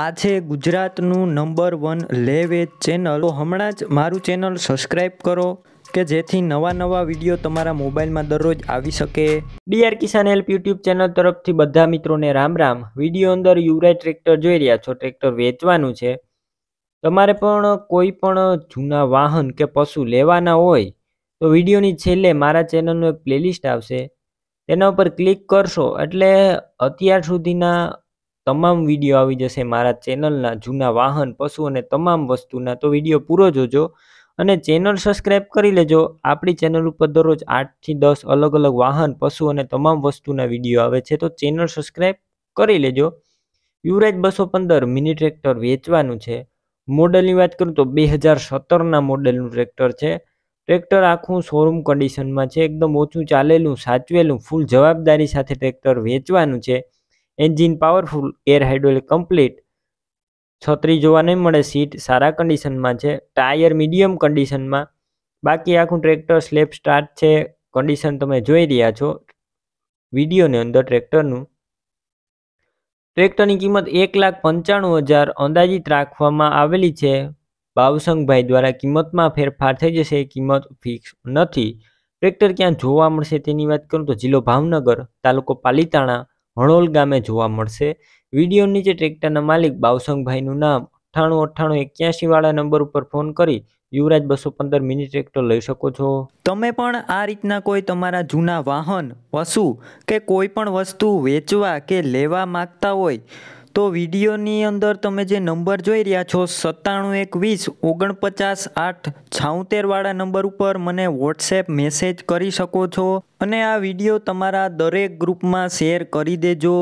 આ છે ગુજરાતનું નંબર વન લેવેજ ચેનલ તો હમણાં જ મારું ચેનલ સબસ્ક્રાઈબ કરો કે જેથી નવા નવા વિડીયો તમારા મોબાઈલમાં દરરોજ આવી શકે DR Kisan help YouTube channel તરફથી બધા મિત્રોને રામ રામ વિડીયો અંદર યુરાઈ ટ્રેક્ટર જોઈ રહ્યા છો ટ્રેક્ટર વેચવાનું છે તમારે પણ કોઈ પણ જૂના વાહન કે પશુ લેવાના હોય તો વિડીયોની છેલ્લે મારા ચેનલનું એક પ્લેલિસ્ટ આવશે તેના ઉપર ક્લિક કરશો એટલે અત્યાર સુધીના તમામ વિડીયો આવી જશે મારા ચેનલના જૂના વાહન પશુ અને તમામ વસ્તુના તો વિડીયો પૂરો જોજો અને ચેનલ સબસ્ક્રાઈબ કરી લેજો આપણી ચેનલ ઉપર દરરોજ આઠથી દસ અલગ અલગ વાહન પશુ અને તમામ વસ્તુના વિડીયો આવે છે તો ચેનલ સબસ્ક્રાઈબ કરી લેજો યુવરાજ બસો પંદર મિની ટ્રેક્ટર વેચવાનું છે મોડલની વાત કરું તો બે હજાર સત્તરના મોડલનું ટ્રેક્ટર છે ટ્રેક્ટર આખું શોરૂમ કન્ડિશનમાં છે એકદમ ઓછું ચાલેલું સાચવેલું ફૂલ જવાબદારી સાથે ટ્રેક્ટર વેચવાનું છે engine powerful air hydraulic complete છત્રી જોવા નહીં મળે સીટ સારા કન્ડિશનમાં છે ટાયર મીડિયમ કન્ડિશનમાં બાકી આખું ટ્રેક્ટર સ્લેપ સ્ટાર્ટ છે કન્ડિશન તમે જોઈ રહ્યા છો વિડીયોની અંદર ટ્રેક્ટરનું ટ્રેક્ટરની કિંમત એક લાખ પંચાણું હજાર અંદાજિત રાખવામાં આવેલી છે બાવસંગભાઈ દ્વારા કિંમતમાં ફેરફાર થઈ જશે કિંમત ફિક્સ નથી ટ્રેક્ટર ક્યાં જોવા મળશે તેની વાત કરું તો જિલ્લો ભાવનગર તાલુકો પાલીતાણા હણોલ ગામે જોવા મળશે વિડીયો નીચે ટ્રેક્ટરના માલિક બાવસંગભાઈનું નામ અઠ્ઠાણું અઠ્ઠાણું એક્યાસી વાળા નંબર ઉપર ફોન કરી યુવરાજ બસો પંદર મિની ટ્રેક્ટર લઈ શકો છો તમે પણ આ રીતના કોઈ તમારા જૂના વાહન પશુ કે કોઈ પણ વસ્તુ વેચવા કે લેવા માગતા હોય તો વિડીયોની અંદર તમે જે નંબર જોઈ રહ્યા છો સત્તાણું એકવીસ ઓગણપચાસ આઠ છાઉતેરવાળા નંબર ઉપર મને વોટ્સએપ મેસેજ કરી શકો છો અને આ વિડીયો તમારા દરેક ગ્રુપમાં શેર કરી દેજો